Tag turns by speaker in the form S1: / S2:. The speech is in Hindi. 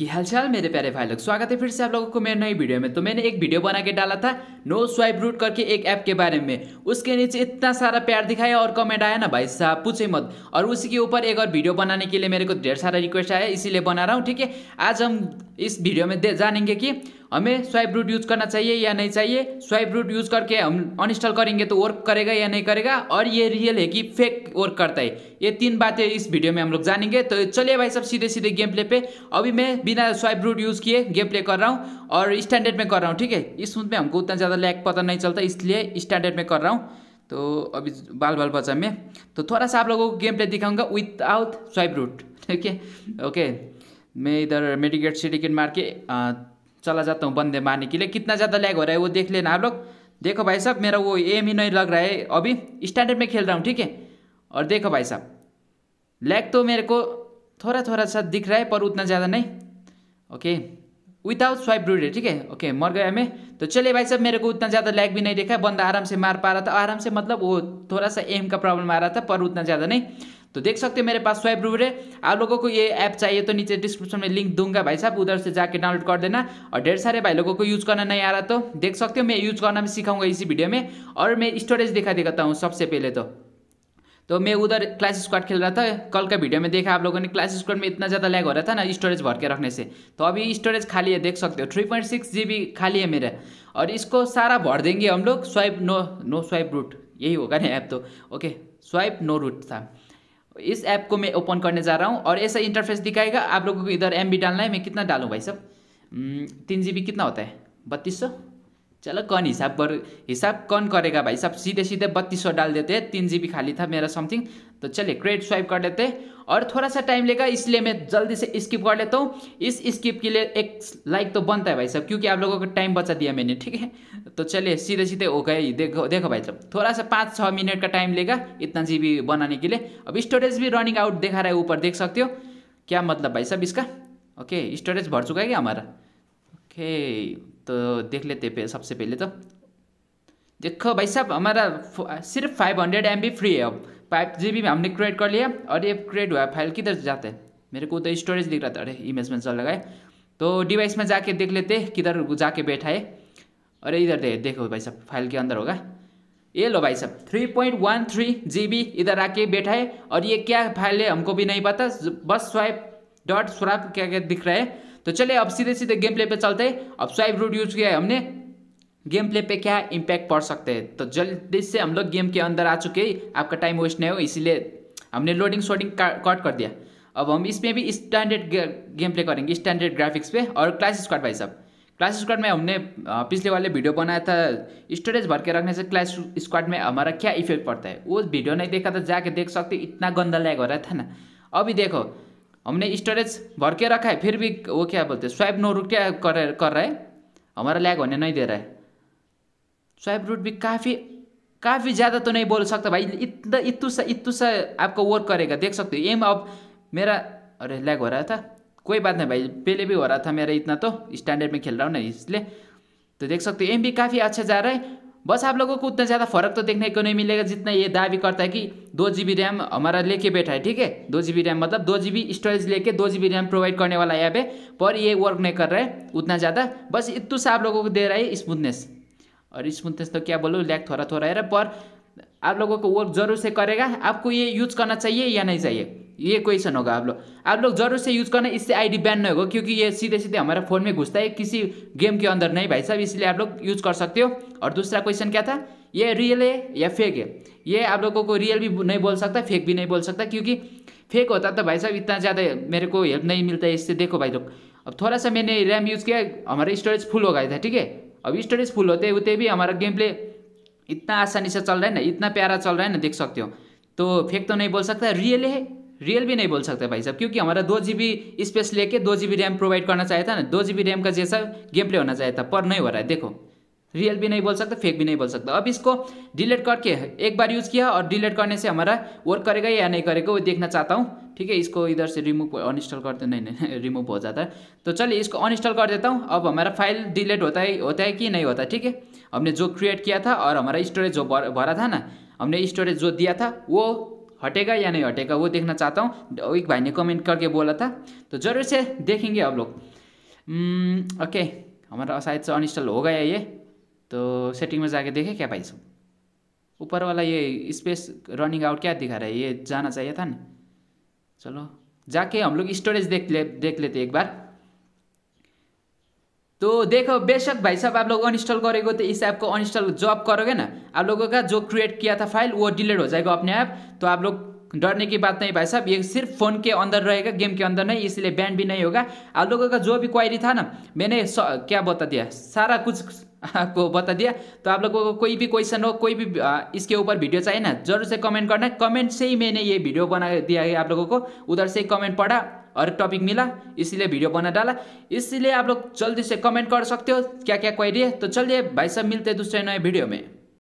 S1: तो हाल हालचाल मेरे प्यारे भाई लोग स्वागत है फिर से आप लोगों को मेरे नई वीडियो में तो मैंने एक वीडियो बना के डाला था नो स्वाइप रूट करके एक ऐप के बारे में उसके नीचे इतना सारा प्यार दिखाया और कमेंट आया ना भाई साहब पूछे मत और उसी के ऊपर एक और वीडियो बनाने के लिए मेरे को ढेर सारा रिक्वेस्ट आया इसीलिए बना रहा हूँ ठीक है आज हम इस वीडियो में दे जानेंगे कि हमें स्वाइप रूट यूज़ करना चाहिए या नहीं चाहिए स्वाइप रूट यूज़ करके हम अनइंस्टॉल करेंगे तो वर्क करेगा या नहीं करेगा और ये रियल है कि फेक वर्क करता है ये तीन बातें इस वीडियो में हम लोग जानेंगे तो चलिए भाई सब सीधे सीधे गेम प्ले पे अभी मैं बिना स्वाइप रूट यूज़ किए गेम प्ले कर रहा हूँ और स्टैंडर्ड में कर रहा हूँ ठीक है इस में हमको उतना ज़्यादा लैग पता नहीं चलता इसलिए स्टैंडर्ड में कर रहा हूँ तो अभी बाल बाल बचा में तो थोड़ा सा आप लोगों को गेम प्ले दिखाऊंगा विदाउट स्वाइप रूट ठीक है ओके मैं इधर मेडिकेट से टिकट मार के आ, चला जाता हूँ बंदे मारने के लिए कितना ज़्यादा लैग हो रहा है वो देख लेना आप लोग देखो भाई साहब मेरा वो एम ही नहीं लग रहा है अभी स्टैंडर्ड में खेल रहा हूँ ठीक है और देखो भाई साहब लैग तो मेरे को थोड़ा थोड़ा सा दिख रहा है पर उतना ज़्यादा नहीं ओके विदाउट स्वाइप रूड ठीक है ओके मर गया मैं तो चलिए भाई साहब मेरे को उतना ज़्यादा लैग भी नहीं देखा बंदा आराम से मार पा रहा था आराम से मतलब वो थोड़ा सा एम का प्रॉब्लम आ रहा था पर उतना ज़्यादा नहीं तो देख सकते हो मेरे पास स्वाइप रूवर है आप लोगों को ये ऐप चाहिए तो नीचे डिस्क्रिप्शन में लिंक दूंगा भाई साहब उधर से जाके डाउनलोड कर देना और ढेर सारे भाई लोगों को यूज़ करना नहीं आ रहा तो देख सकते हो मैं यूज़ करना भी सिखाऊंगा इसी वीडियो में और मैं स्टोरेज दिखा देता हूँ सबसे पहले तो तो मैं उधर क्लास स्क्वाड खेल रहा था कल का वीडियो में देखा आप लोगों ने क्लास स्क्वाड में इतना ज़्यादा लैग हो रहा था ना स्टोरेज भर के रखने से तो अभी स्टोरेज खाली है देख सकते हो three point six G B खाली है मेरा और इसको सारा भर देंगे हम लोग swipe no no swipe route यही होगा ना ऐप तो ओके स्वाइप नो रूट था इस ऐप को मैं ओपन करने जा रहा हूँ और ऐसा इंटरफेस दिखाएगा आप लोगों को इधर एम डालना है मैं कितना डालूँ भाई साहब हम्म, तीन जी कितना होता है बत्तीस सौ चलो कौन हिसाब कर हिसाब कौन करेगा भाई साहब सीधे सीधे बत्तीस सौ डाल देते तीन जी खाली था मेरा समथिंग तो चलिए क्रेडिट स्वाइप कर लेते और थोड़ा सा टाइम लेगा इसलिए मैं जल्दी से स्किप कर लेता हूँ इस स्किप के लिए एक लाइक तो बनता है भाई साहब क्योंकि आप लोगों को टाइम बचा दिया मैंने ठीक है तो चलिए सीधे सीधे हो गए देखो देखो भाई साहब थोड़ा सा पाँच छः मिनट का टाइम लेगा इतना जी बनाने के लिए अब स्टोरेज भी रनिंग आउट देखा रहा है ऊपर देख सकते हो क्या मतलब भाई साहब इसका ओके स्टोरेज भर चुका है क्या हमारा ओके तो देख लेते पे, सबसे पहले तो देखो भाई साहब हमारा सिर्फ five hundred M B free है अब फाइव जी बी हमने क्रिएट कर लिया और ये क्रिएट हुआ फाइल किधर जाते हैं मेरे को तो स्टोरेज दिख रहा था अरे इमेज में चल लगाए तो डिवाइस में जाके देख लेते किधर जाके बैठाए अरे इधर दे देखो भाई साहब फाइल के अंदर होगा ये लो भाई साहब three point one three G B इधर आके बैठाए और ये क्या फाइल है हमको भी नहीं पता बस स्वाइप डॉट स्वाइप क्या क्या दिख रहा है तो चले अब सीधे सीधे गेम प्ले पे चलते हैं अब स्वाइप रूट यूज किया है हमने गेम प्ले पे क्या इम्पैक्ट पड़ सकते हैं तो जल्दी से हम लोग गेम के अंदर आ चुके हैं आपका टाइम वेस्ट नहीं हो इसीलिए हमने लोडिंग शोडिंग कट कर दिया अब हम इसमें भी स्टैंडर्ड गेम प्ले करेंगे स्टैंडर्ड ग्राफिक्स पे और क्लास स्क्वाड भाई साहब क्लास स्क्वाड में हमने पिछले वाले वीडियो बनाया था स्टोरेज भर के रखने से क्लास स्क्वाड में हमारा क्या इफेक्ट पड़ता है वो वीडियो नहीं देखा तो जाके देख सकते इतना गंदा लैग हो रहा था ना अभी देखो हमने स्टोरेज भर के रखा है फिर भी वो क्या बोलते स्वाइप नो रूट क्या कर कर रहा है हमारा लैग होने नहीं दे रहा है स्वाइप रूट भी काफ़ी काफ़ी ज़्यादा तो नहीं बोल सकता भाई इतना इतु सा इतु सा आपको वर्क करेगा देख सकते हो एम अब मेरा अरे लैग हो रहा था कोई बात नहीं भाई पहले भी हो रहा था मेरा इतना तो स्टैंडर्ड में खेल रहा हूँ ना इसलिए तो देख सकते हो एम भी काफ़ी अच्छा जा रहा है बस आप लोगों को उतना ज़्यादा फर्क तो देखने को नहीं मिलेगा जितना ये दावी करता है कि दो जी बी रैम हमारा लेके बैठा है ठीक है दो जी बी रैम मतलब दो जी बी स्टोरेज लेके दो जी बी रैम प्रोवाइड करने वाला ऐप है पर ये वर्क नहीं कर रहा है उतना ज़्यादा बस इतना से आप लोगों को दे रहा है स्मूथनेस और स्मूथनेस तो क्या बोलो लैग थोड़ा थोड़ा है पर आप लोगों को वर्क जरूर से करेगा आपको ये यूज करना चाहिए या नहीं चाहिए ये क्वेश्चन होगा आप लोग आप लोग जरूर से यूज़ करना इससे आईडी बैन नहीं होगा क्योंकि ये सीधे सीधे हमारा फ़ोन में घुसता है किसी गेम के अंदर नहीं भाई साहब इसलिए आप लोग यूज़ कर सकते हो और दूसरा क्वेश्चन क्या था ये रियल है या फेक है ये आप लोगों को रियल भी नहीं बोल सकता फेक भी नहीं बोल सकता क्योंकि फेक होता तो भाई साहब इतना ज़्यादा मेरे को हेल्प नहीं मिलता है इससे देखो भाई लोग अब थोड़ा सा मैंने रैम यूज़ किया हमारा स्टोरेज फुल हो गया था ठीक है अब स्टोरेज फुल होते होते भी हमारा गेम प्ले इतना आसानी से चल रहा है ना इतना प्यारा चल रहा है ना देख सकते हो तो फेक तो नहीं बोल सकता रियल है रियल भी नहीं बोल सकते भाई साहब क्योंकि हमारा दो जी स्पेस लेके दो जी रैम प्रोवाइड करना चाहिए था ना दो जी रैम का जैसा गेम प्ले होना चाहिए था पर नहीं हो रहा है देखो रियल भी नहीं बोल सकता फेक भी नहीं बोल सकता अब इसको डिलीट करके एक बार यूज़ किया और डिलीट करने से हमारा वर्क करेगा या नहीं करेगा वो देखना चाहता हूँ ठीक है इसको इधर से रिमूव अनइंस्टॉल करते नहीं नहीं रिमूव हो जाता है तो चलिए इसको अनइंस्टॉल कर देता हूँ अब हमारा फाइल डिलीट होता है होता है कि नहीं होता ठीक है हमने जो क्रिएट किया था और हमारा स्टोरेज जो भरा था ना हमने स्टोरेज जो दिया था वो हटेगा या नहीं हटेगा वो देखना चाहता हूँ एक भाई ने कमेंट करके बोला था तो जरूर से देखेंगे हम लोग ओके hmm, हमारा शायद से अनइंस्टॉल हो गया ये तो सेटिंग में जाके देखें क्या भाई सब ऊपर वाला ये स्पेस रनिंग आउट क्या दिखा रहा है ये जाना चाहिए था ना चलो जाके हम लोग स्टोरेज देख ले देख लेते एक बार तो देखो बेशक भाई साहब आप लोग अनइंस्टॉल करेगा तो इस ऐप को अनइंस्टॉल जो आप करोगे ना आप लोगों का जो क्रिएट किया था फाइल वो डिलीट हो जाएगा अपने ऐप तो आप लोग डरने की बात नहीं भाई साहब ये सिर्फ फोन के अंदर रहेगा गेम के अंदर नहीं इसलिए बैन भी नहीं होगा आप लोगों का जो भी क्वायरी था ना मैंने क्या बता दिया सारा कुछ आपको बता दिया तो आप लोगों को कोई भी क्वेश्चन हो कोई भी आ, इसके ऊपर वीडियो चाहिए ना जरूर से कमेंट करना कमेंट से ही मैंने ये वीडियो बना दिया है आप लोगों को उधर से कमेंट पढ़ा और टॉपिक मिला इसलिए वीडियो बना डाला इसलिए आप लोग जल्दी से कमेंट कर सकते हो क्या क्या क्वेरी है तो चलिए भाई साहब मिलते हैं दूसरे नए वीडियो में